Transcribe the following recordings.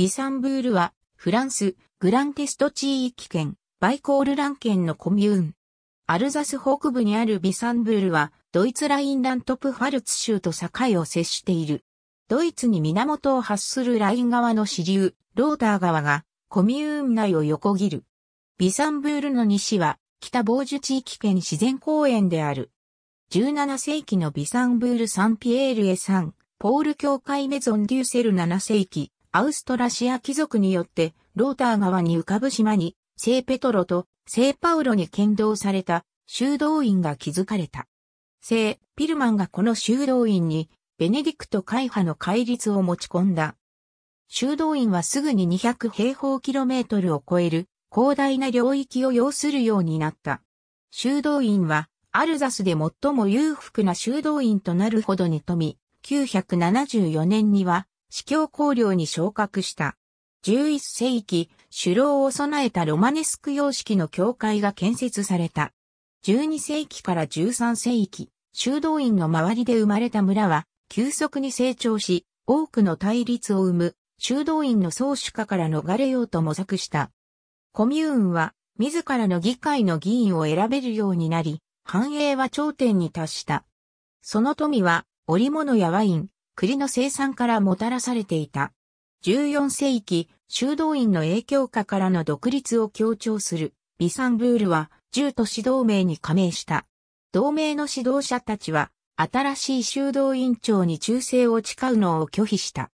ビサンブールは、フランス、グランテスト地域圏、バイコールラン県のコミューン。アルザス北部にあるビサンブールは、ドイツラインラントプファルツ州と境を接している。ドイツに源を発するライン側の支流、ローター川が、コミューン内を横切る。ビサンブールの西は、北防樹地域圏自然公園である。17世紀のビサンブールサンピエールへ3、ポール教会メゾンデューセル7世紀、アウストラシア貴族によってローター川に浮かぶ島に聖ペトロと聖パウロに剣道された修道院が築かれた。聖ピルマンがこの修道院にベネディクト会派の戒律を持ち込んだ。修道院はすぐに200平方キロメートルを超える広大な領域を要するようになった。修道院はアルザスで最も裕福な修道院となるほどに富み、974年には司教公領に昇格した。11世紀、首領を備えたロマネスク様式の教会が建設された。12世紀から13世紀、修道院の周りで生まれた村は、急速に成長し、多くの対立を生む、修道院の宗主家から逃れようと模索した。コミューンは、自らの議会の議員を選べるようになり、繁栄は頂点に達した。その富は、織物やワイン、栗の生産からもたらされていた。14世紀、修道院の影響下からの独立を強調する、ビサンブールは、10都市同盟に加盟した。同盟の指導者たちは、新しい修道院長に忠誠を誓うのを拒否した。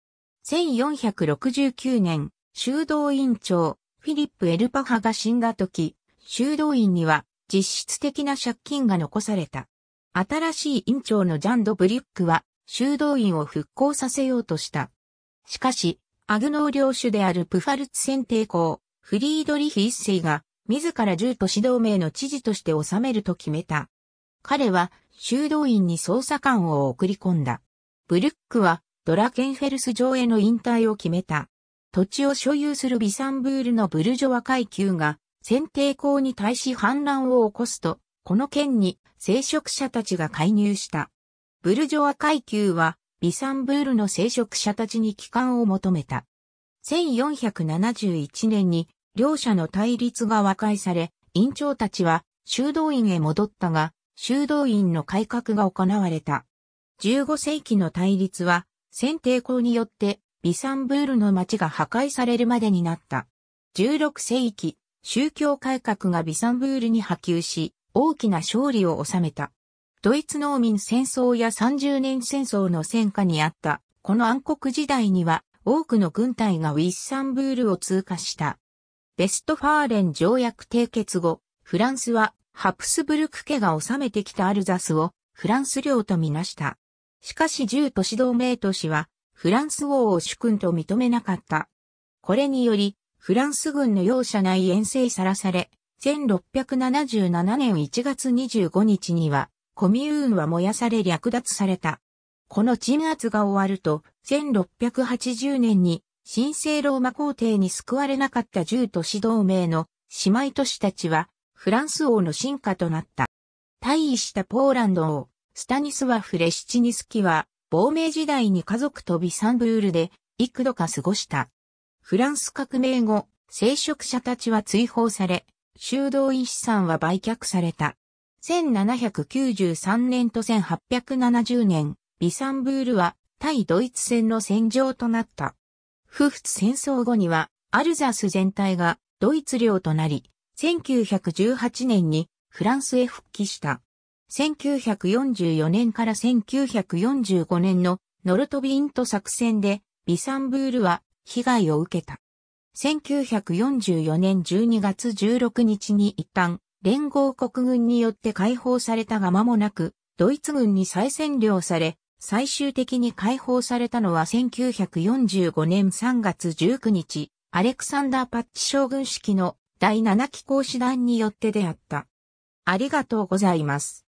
1469年、修道院長、フィリップ・エルパハが死んだ時、修道院には実質的な借金が残された。新しい院長のジャンド・ブリュックは、修道院を復興させようとした。しかし、アグノー領主であるプファルツ選帝公、フリードリヒ一世が、自ら銃都市同盟の知事として治めると決めた。彼は修道院に捜査官を送り込んだ。ブルックはドラケンフェルス城への引退を決めた。土地を所有するビサンブールのブルジョワ階級が選定校に対し反乱を起こすと、この県に聖職者たちが介入した。ブルジョア階級は、ビサンブールの聖職者たちに帰還を求めた。1471年に、両者の対立が和解され、院長たちは修道院へ戻ったが、修道院の改革が行われた。15世紀の対立は、先帝抗によって、ビサンブールの町が破壊されるまでになった。16世紀、宗教改革がビサンブールに波及し、大きな勝利を収めた。ドイツ農民戦争や30年戦争の戦火にあった、この暗黒時代には多くの軍隊がウィッサンブールを通過した。ベストファーレン条約締結後、フランスはハプスブルク家が治めてきたアルザスをフランス領とみなした。しかし10都市同盟都市はフランス王を主君と認めなかった。これにより、フランス軍の容赦ない遠征さらされ、1677年1月25日にはコミューンは燃やされ略奪された。この鎮圧が終わると、1680年に神聖ローマ皇帝に救われなかった旧都市同盟の姉妹都市たちは、フランス王の進化となった。退位したポーランド王、スタニスワフ・レシチニスキは、亡命時代に家族とビサンブールで幾度か過ごした。フランス革命後、聖職者たちは追放され、修道医師さんは売却された。1793年と1870年、ビサンブールは対ドイツ戦の戦場となった。不仏戦争後には、アルザス全体がドイツ領となり、1918年にフランスへ復帰した。1944年から1945年のノルトビント作戦でビサンブールは被害を受けた。1944年12月16日に一旦連合国軍によって解放されたが間もなく、ドイツ軍に再占領され、最終的に解放されたのは1945年3月19日、アレクサンダー・パッチ将軍式の第7機構師団によって出会った。ありがとうございます。